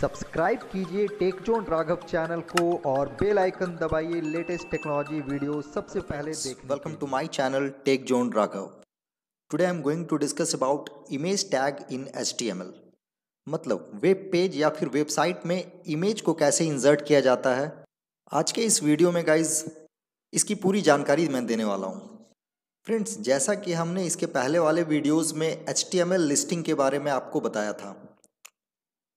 subscribe कीजिए take zone Raghav channel को और बेल आइकन दबाइए लेटेस्ट टेक्नोलॉजी वीडियो सबसे पहले देख welcome to my channel tech zone Raghav today I am going to discuss about image tag in L मतलब web page या फिर वेबसाइट में इमेज को कैसे इंजर्ट किया जाता है आज के इस वीडियो में गाइज इसकी पूरी जानकारी मैं देने वाला हूँ फ्रेंड्स जैसा कि हमने इसके पहले वाले वीडियोस में एच लिस्टिंग के बारे में आपको बताया था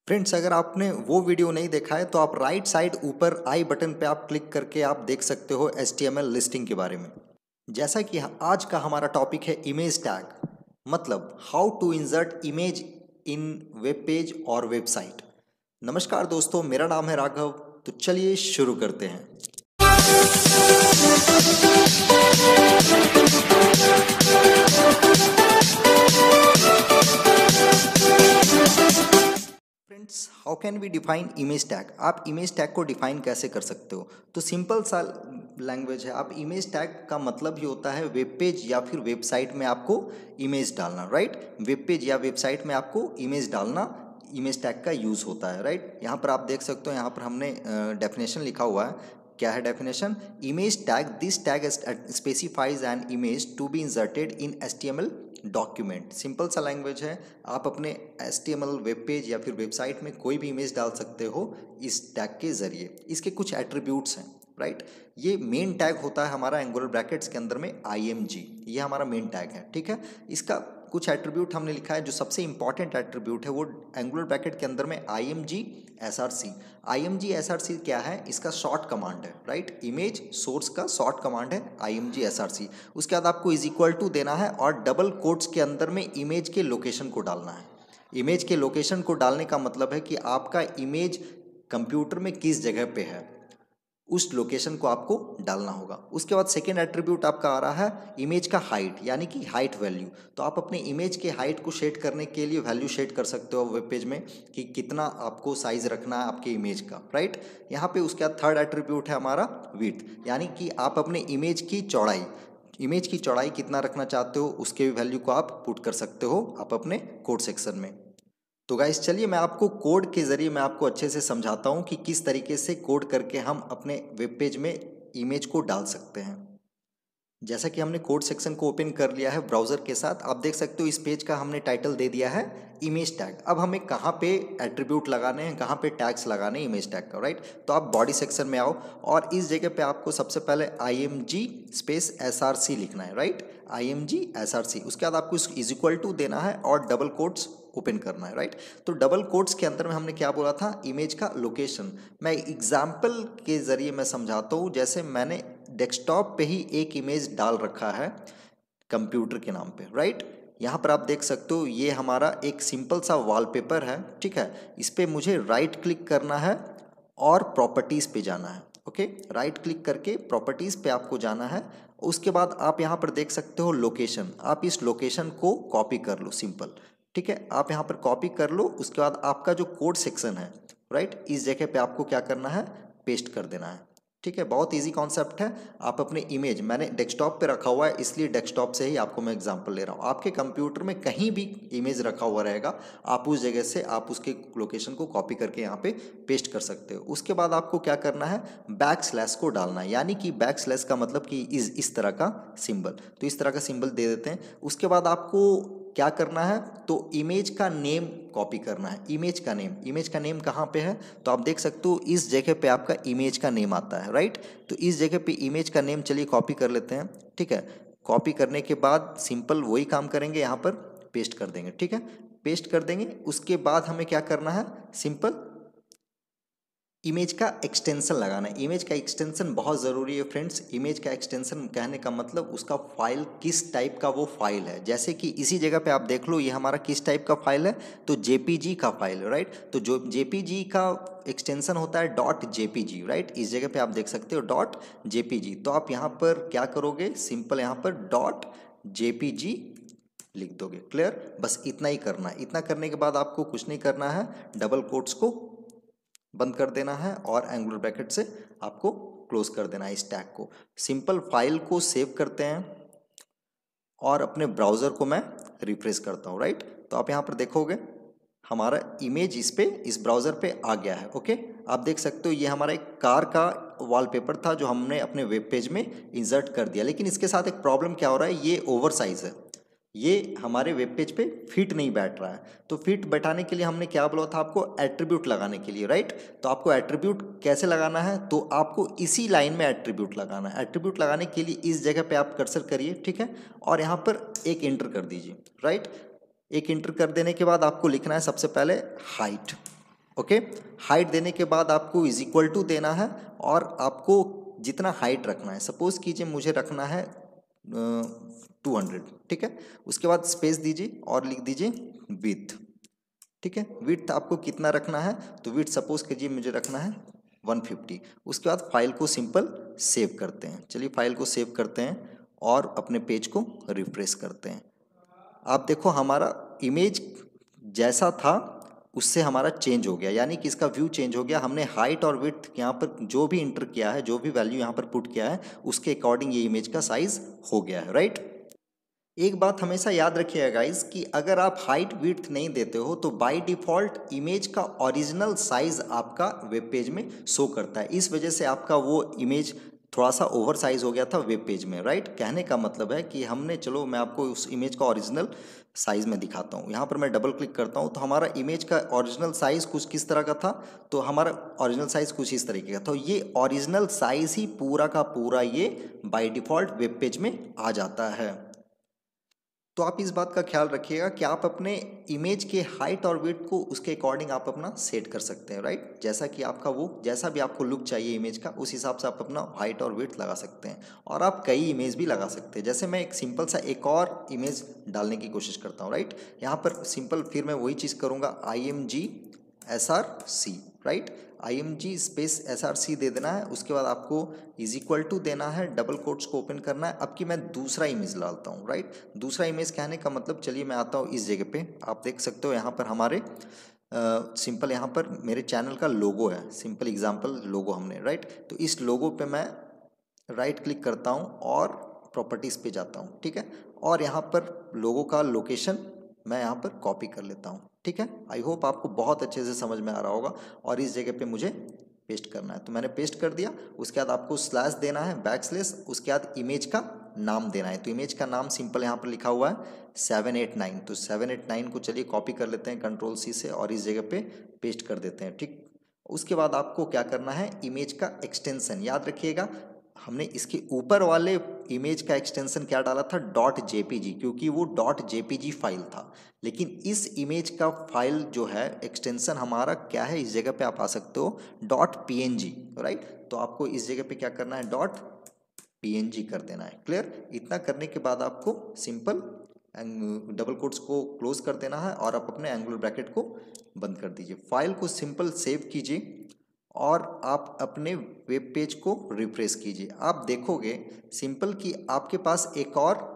फ्रेंड्स अगर आपने वो वीडियो नहीं देखा है तो आप राइट साइड ऊपर आई बटन पे आप क्लिक करके आप देख सकते हो एस लिस्टिंग के बारे में जैसा कि आज का हमारा टॉपिक है इमेज टैग मतलब how to insert image in web page और वेबसाइट नमस्कार दोस्तों मेरा नाम है राघव तो चलिए शुरू करते हैं can we define image tag आप इमेज टैग को डिफाइन कैसे कर सकते हो तो सिंपल सा लैंग्वेज है आप इमेज टैग का मतलब ही होता है वेब पेज या फिर वेबसाइट में आपको इमेज डालना राइट वेब पेज या वेबसाइट में आपको इमेज डालना इमेज टैग का यूज़ होता है राइट यहाँ पर आप देख सकते हो यहाँ पर हमने डेफिनेशन लिखा हुआ है क्या है definition image tag this tag specifies an image to be inserted in S T M L document simple सा लैंग्वेज है आप अपने S T M L web page या फिर वेबसाइट में कोई भी इमेज डाल सकते हो इस टैग के ज़रिए इसके कुछ एट्रीब्यूट्स हैं राइट ये मेन टैग होता है हमारा एंगुलर ब्रैकेट्स के अंदर में आई एम जी ये हमारा मेन टैग है ठीक है इसका कुछ एट्रीब्यूट हमने लिखा है जो सबसे इंपॉर्टेंट एट्रीब्यूट है वो एंगुलर ब्रैकेट के अंदर में I M G S R C I M G S R C क्या है इसका शॉर्ट कमांड है राइट इमेज सोर्स का शॉर्ट कमांड है I M G S R C उसके बाद आपको इज इक्वल टू देना है और डबल कोट्स के अंदर में इमेज के लोकेशन को डालना है इमेज के लोकेशन को डालने का मतलब है कि आपका इमेज कंप्यूटर में किस जगह पे है उस लोकेशन को आपको डालना होगा उसके बाद सेकेंड एट्रीब्यूट आपका आ रहा है इमेज का हाइट यानी कि हाइट वैल्यू तो आप अपने इमेज के हाइट को शेड करने के लिए वैल्यू शेड कर सकते हो वेब पेज में कि कितना आपको साइज रखना है आपके इमेज का राइट यहाँ पे उसके बाद थर्ड एट्रीब्यूट है हमारा विथ यानी कि आप अपने इमेज की चौड़ाई इमेज की चौड़ाई कितना रखना चाहते हो उसके भी वैल्यू को आप पुट कर सकते हो आप अपने कोड सेक्शन में तो गाइस चलिए मैं आपको कोड के ज़रिए मैं आपको अच्छे से समझाता हूँ कि किस तरीके से कोड करके हम अपने वेब पेज में इमेज को डाल सकते हैं जैसा कि हमने कोड सेक्शन को ओपन कर लिया है ब्राउज़र के साथ आप देख सकते हो इस पेज का हमने टाइटल दे दिया है इमेज टैग अब हमें कहाँ पे एट्रीब्यूट लगाने हैं कहाँ पे टैग्स लगाने हैं इमेज टैग का राइट तो आप बॉडी सेक्शन में आओ और इस जगह पे आपको सबसे पहले I M G space S R C लिखना है right I M G S R C उसके बाद आपको इज इक्वल टू देना है और डबल कोट्स ओपन करना है राइट तो डबल कोट्स के अंदर में हमने क्या बोला था इमेज का लोकेशन मैं एग्जाम्पल के ज़रिए मैं समझाता हूँ जैसे मैंने डेस्कटॉप पे ही एक इमेज डाल रखा है कंप्यूटर के नाम पे राइट यहाँ पर आप देख सकते हो ये हमारा एक सिंपल सा वॉलपेपर है ठीक है इस पर मुझे राइट क्लिक करना है और प्रॉपर्टीज़ पे जाना है ओके राइट क्लिक करके प्रॉपर्टीज़ पे आपको जाना है उसके बाद आप यहाँ पर देख सकते हो लोकेशन आप इस लोकेशन को कॉपी कर लो सिंपल ठीक है आप यहाँ पर कॉपी कर लो उसके बाद आपका जो कोड सेक्शन है राइट इस जगह पे आपको क्या करना है पेस्ट कर देना है ठीक है बहुत इजी कॉन्सेप्ट है आप अपने इमेज मैंने डेस्कटॉप पे रखा हुआ है इसलिए डेस्कटॉप से ही आपको मैं एग्जांपल ले रहा हूँ आपके कंप्यूटर में कहीं भी इमेज रखा हुआ रहेगा आप उस जगह से आप उसके लोकेशन को कॉपी करके यहाँ पे पेस्ट कर सकते हो उसके बाद आपको क्या करना है बैक स्लैश को डालना है यानी कि बैक स्लैश का मतलब कि इस इस तरह का सिम्बल तो इस तरह का सिम्बल दे देते हैं उसके बाद आपको क्या करना है तो इमेज का नेम कॉपी करना है इमेज का नेम इमेज का नेम कहाँ पे है तो आप देख सकते हो इस जगह पे आपका इमेज का नेम आता है राइट तो इस जगह पे इमेज का नेम चलिए कॉपी कर लेते हैं ठीक है कॉपी करने के बाद सिंपल वही काम करेंगे यहाँ पर पेस्ट कर देंगे ठीक है पेस्ट कर देंगे उसके बाद हमें क्या करना है सिंपल इमेज का एक्सटेंसन लगाना इमेज का एक्सटेंसन बहुत ज़रूरी है फ्रेंड्स इमेज का एक्सटेंसन कहने का मतलब उसका फाइल किस टाइप का वो फाइल है जैसे कि इसी जगह पे आप देख लो ये हमारा किस टाइप का फाइल है तो जे का फाइल राइट तो जो जे का एक्सटेंसन होता है डॉट जे राइट इस जगह पे आप देख सकते हो डॉट जे तो आप यहाँ पर क्या करोगे सिंपल यहाँ पर डॉट जे लिख दोगे क्लियर बस इतना ही करना है इतना करने के बाद आपको कुछ नहीं करना है डबल कोट्स को बंद कर देना है और एंगुलर ब्रैकेट से आपको क्लोज कर देना है इस टैग को सिंपल फाइल को सेव करते हैं और अपने ब्राउज़र को मैं रिफ्रेश करता हूँ राइट तो आप यहाँ पर देखोगे हमारा इमेज इस पे इस ब्राउज़र पे आ गया है ओके आप देख सकते हो ये हमारा एक कार का वॉलपेपर था जो हमने अपने वेब पेज में इंसर्ट कर दिया लेकिन इसके साथ एक प्रॉब्लम क्या हो रहा है ये ओवर साइज़ है ये हमारे वेब पेज पे फिट नहीं बैठ रहा है तो फिट बैठाने के लिए हमने क्या बोला था आपको एट्रीब्यूट लगाने के लिए राइट तो आपको एट्रीब्यूट कैसे लगाना है तो आपको इसी लाइन में एट्रीब्यूट लगाना है एट्रीब्यूट लगाने के लिए इस जगह पे आप कर्सर करिए ठीक है और यहाँ पर एक इंटर कर दीजिए राइट एक इंटर कर देने के बाद आपको लिखना है सबसे पहले हाइट ओके हाइट देने के बाद आपको इज इक्वल टू देना है और आपको जितना हाइट रखना है सपोज़ कीजिए मुझे रखना है टू हंड्रेड ठीक है उसके बाद स्पेस दीजिए और लिख दीजिए विथ ठीक है विथ आपको कितना रखना है तो विथ सपोज कीजिए मुझे रखना है वन फिफ्टी उसके बाद फाइल को सिंपल सेव करते हैं चलिए फाइल को सेव करते हैं और अपने पेज को रिफ्रेश करते हैं आप देखो हमारा इमेज जैसा था उससे हमारा चेंज हो गया यानी कि इसका व्यू चेंज हो गया हमने हाइट और विथ यहाँ पर जो भी इंटर किया है जो भी वैल्यू यहाँ पर पुट किया है उसके अकॉर्डिंग ये इमेज का साइज हो गया है राइट एक बात हमेशा याद रखिएगा गाइज कि अगर आप हाइट विथ नहीं देते हो तो बाय डिफॉल्ट इमेज का ओरिजिनल साइज आपका वेब पेज में शो करता है इस वजह से आपका वो इमेज थोड़ा सा ओवर साइज हो गया था वेब पेज में राइट कहने का मतलब है कि हमने चलो मैं आपको उस इमेज का ओरिजिनल साइज़ में दिखाता हूँ यहाँ पर मैं डबल क्लिक करता हूँ तो हमारा इमेज का ओरिजिनल साइज़ कुछ किस तरह का था तो हमारा ओरिजिनल साइज़ कुछ इस तरीके का था तो ये ओरिजिनल साइज़ ही पूरा का पूरा ये बाई डिफ़ॉल्ट वेब पेज में आ जाता है तो आप इस बात का ख्याल रखिएगा कि आप अपने इमेज के हाइट और वेट को उसके अकॉर्डिंग आप अपना सेट कर सकते हैं राइट जैसा कि आपका वो जैसा भी आपको लुक चाहिए इमेज का उस हिसाब से आप अपना हाइट और वेट लगा सकते हैं और आप कई इमेज भी लगा सकते हैं जैसे मैं एक सिंपल सा एक और इमेज डालने की कोशिश करता हूँ राइट यहाँ पर सिंपल फिर मैं वही चीज़ करूँगा I M G S R C right I M G space S R C दे देना है उसके बाद आपको इज इक्वल टू देना है डबल कोट्स को ओपन करना है अब कि मैं दूसरा इमेज डालता हूँ राइट दूसरा इमेज कहने का मतलब चलिए मैं आता हूँ इस जगह पे आप देख सकते हो यहाँ पर हमारे सिंपल यहाँ पर मेरे चैनल का लोगो है सिंपल एग्जाम्पल लोगो हमने राइट तो इस लोगो पर मैं राइट क्लिक करता हूँ और प्रॉपर्टीज़ पर जाता हूँ ठीक है और यहाँ पर लोगो का लोकेशन मैं यहाँ पर कॉपी कर लेता हूँ ठीक है आई होप आपको बहुत अच्छे से समझ में आ रहा होगा और इस जगह पे मुझे पेस्ट करना है तो मैंने पेस्ट कर दिया उसके बाद आपको स्लैश देना है बैक स्लेस उसके बाद इमेज का नाम देना है तो इमेज का नाम सिंपल यहाँ पर लिखा हुआ है सेवन एट नाइन तो सेवन एट नाइन को चलिए कॉपी कर लेते हैं कंट्रोल सी से और इस जगह पे पेस्ट कर देते हैं ठीक उसके बाद आपको क्या करना है इमेज का एक्सटेंसन याद रखिएगा हमने इसके ऊपर वाले इमेज का एक्सटेंशन क्या डाला था डॉट जे क्योंकि वो डॉट जे फाइल था लेकिन इस इमेज का फाइल जो है एक्सटेंशन हमारा क्या है इस जगह पे आप आ सकते हो डॉट पी राइट तो आपको इस जगह पे क्या करना है डॉट पी कर देना है क्लियर इतना करने के बाद आपको सिंपल डबल कोड्स को क्लोज कर देना है और आप अपने एंगुलर ब्रैकेट को बंद कर दीजिए फाइल को सिंपल सेव कीजिए और आप अपने वेब पेज को रिफ्रेश कीजिए आप देखोगे सिंपल कि आपके पास एक और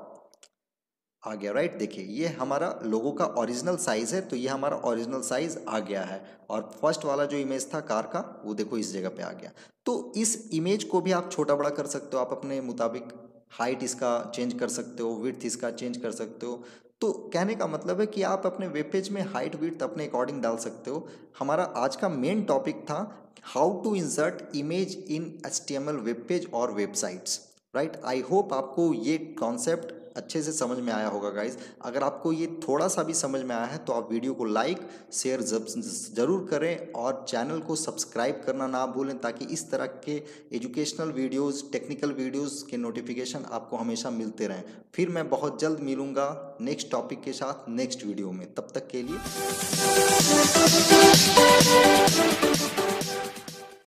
आ गया राइट देखिए ये हमारा लोगों का ओरिजिनल साइज़ है तो ये हमारा ओरिजिनल साइज़ आ गया है और फर्स्ट वाला जो इमेज था कार का वो देखो इस जगह पे आ गया तो इस इमेज को भी आप छोटा बड़ा कर सकते हो आप अपने मुताबिक हाइट इसका चेंज कर सकते हो विथ इसका चेंज कर सकते हो तो कहने का मतलब है कि आप अपने वेब पेज में हाइट वीट अपने अकॉर्डिंग डाल सकते हो हमारा आज का मेन टॉपिक था how to insert image in H web page और वेबसाइट्स राइट आई होप आपको ये कॉन्सेप्ट अच्छे से समझ में आया होगा गाइज अगर आपको ये थोड़ा सा भी समझ में आया है तो आप वीडियो को लाइक शेयर ज़रूर करें और चैनल को सब्सक्राइब करना ना भूलें ताकि इस तरह के एजुकेशनल वीडियोस टेक्निकल वीडियोस के नोटिफिकेशन आपको हमेशा मिलते रहें फिर मैं बहुत जल्द मिलूँगा नेक्स्ट टॉपिक के साथ नेक्स्ट वीडियो में तब तक के लिए